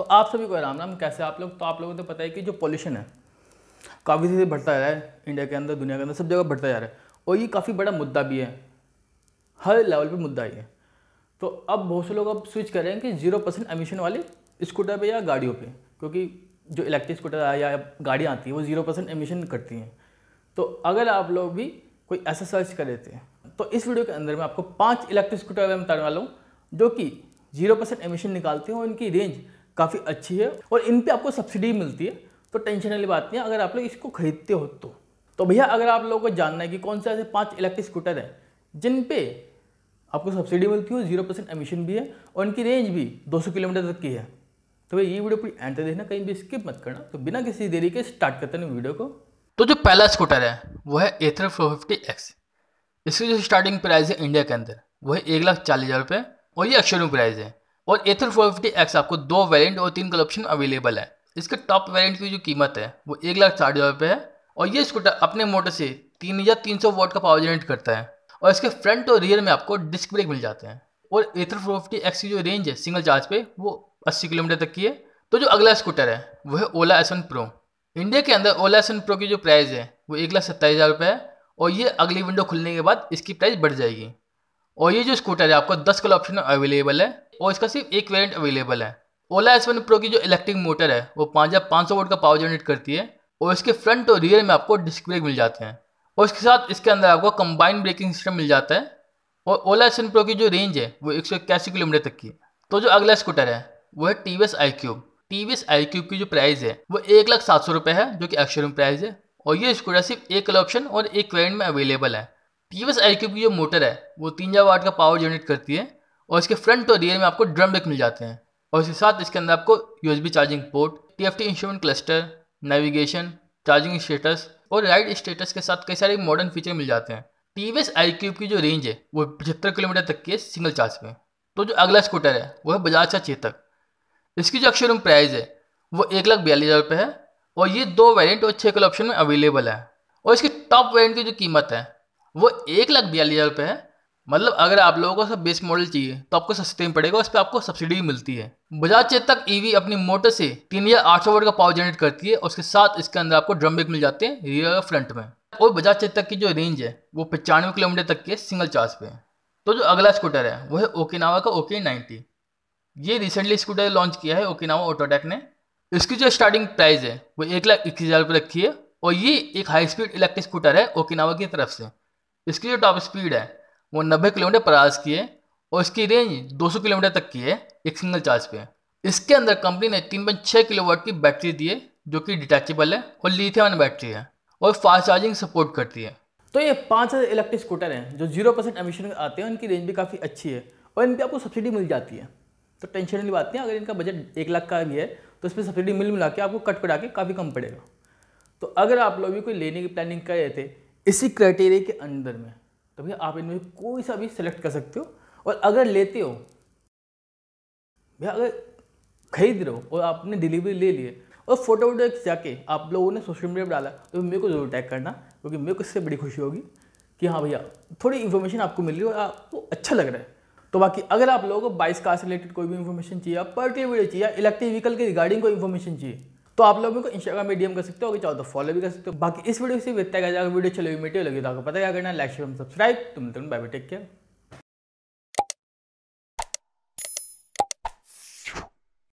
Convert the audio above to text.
तो आप सभी को राम राम कैसे आप लोग तो आप लोगों को तो पता है कि जो पॉल्यूशन है काफ़ी चीज़ें बढ़ता जा रहा है इंडिया के अंदर दुनिया के अंदर सब जगह बढ़ता जा रहा है और ये काफ़ी बड़ा मुद्दा भी है हर लेवल पर मुद्दा ही है तो अब बहुत से लोग अब स्विच कर रहे हैं कि जीरो परसेंट एमिशन वाले स्कूटर पे या गाड़ियों पे क्योंकि जो इलेक्ट्रिक स्कूटर या गाड़ियाँ आती हैं वो जीरो परसेंट एमिशन करती हैं तो अगर आप लोग भी कोई ऐसा सर्च कर लेते हैं तो इस वीडियो के अंदर मैं आपको पाँच इलेक्ट्रिक स्कूटर मैं बताने वाला हूँ जो कि जीरो परसेंट एमिशन निकालते हैं और इनकी रेंज काफ़ी अच्छी है और इन पर आपको सब्सिडी मिलती है तो टेंशन वाली बात नहीं है अगर आप लोग इसको खरीदते हो तो तो भैया अगर आप लोगों को जानना है कि कौन से ऐसे पाँच इलेक्ट्रिक स्कूटर हैं जिन पे आपको सब्सिडी मिलती है जीरो परसेंट एमिशन भी है और इनकी रेंज भी 200 किलोमीटर तक की है तो भैया ये वीडियो पूरी एंड तक देखना कहीं भी स्किप मत करना तो बिना किसी देरी के स्टार्ट करते हैं वीडियो को तो जो पहला स्कूटर है वो है एथर फोर फिफ्टी एक्स इसकी जो स्टार्टिंग प्राइस है इंडिया के अंदर वो है एक लाख चालीस हज़ार रुपये और ये अक्षरों प्राइस है और एथर फोर फिफ्टी एक्स आपको दो वेरिएंट और तीन कलर ऑप्शन अवेलेबल है इसके टॉप वेरिएंट की जो कीमत है वो एक लाख साठ हज़ार रुपये है और ये स्कूटर अपने मोटर से तीन हज़ार तीन सौ वोट का पावर जनरेट करता है और इसके फ्रंट और रियर में आपको डिस्क ब्रेक मिल जाते हैं और एथर फोर फिफ्टी एक्स की जो रेंज है सिंगल चार्ज पे वो अस्सी किलोमीटर तक की है तो जो अगला स्कूटर है वो है ओला एस प्रो इंडिया के अंदर ओला एस प्रो की जो प्राइस है वो एक लाख सत्ताईस हज़ार रुपये है और ये अगली विंडो खुलने के बाद इसकी प्राइस बढ़ जाएगी और ये जो स्कूटर है आपको दस कलर ऑप्शन अवेलेबल है और इसका सिर्फ एक वेरियंट अवेलेबल है ओला एस प्रो की जो इलेक्ट्रिक मोटर है वो पाँच हज़ार पाँच सौ वोट का पावर जनरेट करती है और इसके फ्रंट और रियर में आपको डिस्क ब्रेक मिल जाते हैं और इसके साथ इसके अंदर आपको कंबाइंड ब्रेकिंग सिस्टम मिल जाता है और ओला एस प्रो की जो रेंज है वो एक सौ इक्यासी किलोमीटर तक की तो जो अगला स्कूटर है वो है T V S iQube T V S iQube की जो प्राइस है वो एक लाख सात सौ रुपये है जो कि एक्शोरूम प्राइस है और ये स्कूटर सिर्फ एक कलर ऑप्शन और एक वेरियंट में अवेलेबल है टी वी एल क्यूब की जो मोटर है वो तीन हजार वाट का पावर जनरेट करती है और इसके फ्रंट और रियर में आपको ड्रम ब्रेक मिल जाते हैं और इसके साथ इसके अंदर आपको यू charging port T F T instrument cluster navigation charging status और राइड स्टेटस के साथ कई सारे मॉडर्न फीचर मिल जाते हैं T V S iQube की जो रेंज है वो पचहत्तर किलोमीटर तक की है सिंगल चार्ज में तो जो अगला स्कूटर है वो है बजाज का चेतक इसकी जो अक्षरम प्राइस है वो एक लाख बयालीस हज़ार रुपये है और ये दो वेरिएंट और छः कल ऑप्शन में अवेलेबल है और इसकी टॉप वेरियंट की जो कीमत है वो एक लाख बयालीस हज़ार रुपये है मतलब अगर आप लोगों को सब बेस मॉडल चाहिए तो आपको सस्ते में पड़ेगा उस पर आपको सब्सिडी भी मिलती है बजाज चेतक ईवी अपनी मोटर से तीन हज़ार आठ सौ वोट का पावर जनरेट करती है और उसके साथ इसके अंदर आपको ड्रम ब्रेक मिल जाते हैं रियर फ्रंट में और बजाज चेतक की जो रेंज है वो पचानवे किलोमीटर तक की है सिंगल चार्ज पे तो जो अगला स्कूटर है वो है ओकेनावा का ओके नाइन्टी ये रिसेंटली स्कूटर लॉन्च किया है ओकेनावा ऑटोटेक ने इसकी जो स्टार्टिंग प्राइस है वो एक लाख इक्कीस हज़ार रुपये रखी है और ये एक हाई स्पीड इलेक्ट्रिक स्कूटर है ओकेनावा की तरफ से इसकी जो टॉप स्पीड है वो नब्बे किलोमीटर पर आज की है और इसकी रेंज 200 किलोमीटर तक की है एक सिंगल चार्ज पे इसके अंदर कंपनी ने तीन पॉइंट छः किलो की बैटरी दी है जो कि डिटैचेबल है और लिथियम बैटरी है और फास्ट चार्जिंग सपोर्ट करती है तो ये पाँच हज़ार इलेक्ट्रिक स्कूटर हैं जो जीरो परसेंट एमिशन आते हैं उनकी रेंज भी काफ़ी अच्छी है और इन पर आपको सब्सिडी मिल जाती है तो टेंशन वाली बात नहीं अगर इनका बजट एक लाख का भी है तो इस पर सब्सिडी मिल मिला के आपको कट कटा के काफ़ी कम पड़ेगा तो अगर आप लोग भी कोई लेने की प्लानिंग कर रहे थे इसी क्राइटेरिया के अंदर में तो भैया आप इनमें कोई सा भी सिलेक्ट कर सकते हो और अगर लेते हो भैया अगर खरीद रहे हो और आपने डिलीवरी ले लिए और फोटो वोटो जाके आप लोगों ने सोशल मीडिया पर डाला तो मेरे को ज़रूर टैग करना क्योंकि मेरे को इससे बड़ी खुशी होगी कि हाँ भैया थोड़ी इन्फॉर्मेशन आपको मिल रही है और आपको अच्छा लग रहा है तो बाकी अगर आप लोगों को बाइस कार से रिलेटेड कोई भी इन्फॉर्मेशन चाहिए पर्टिकुलर वीडियो चाहिए इलेक्ट्रिक व्हीकल के रिगार्डिंग कोई इन्फॉर्मेशन चाहिए तो आप लोग मेरे को इंस्टाग्राम में डीएम कर सकते हो अगर चाहो तो फॉलो भी कर सकते हो बाकी इस वीडियो से वित्त वीडियो चले हुई लगी तो आपको पता क्या करना लाइक शेयर सब्सक्राइब तुम तुम बाय टेक केयर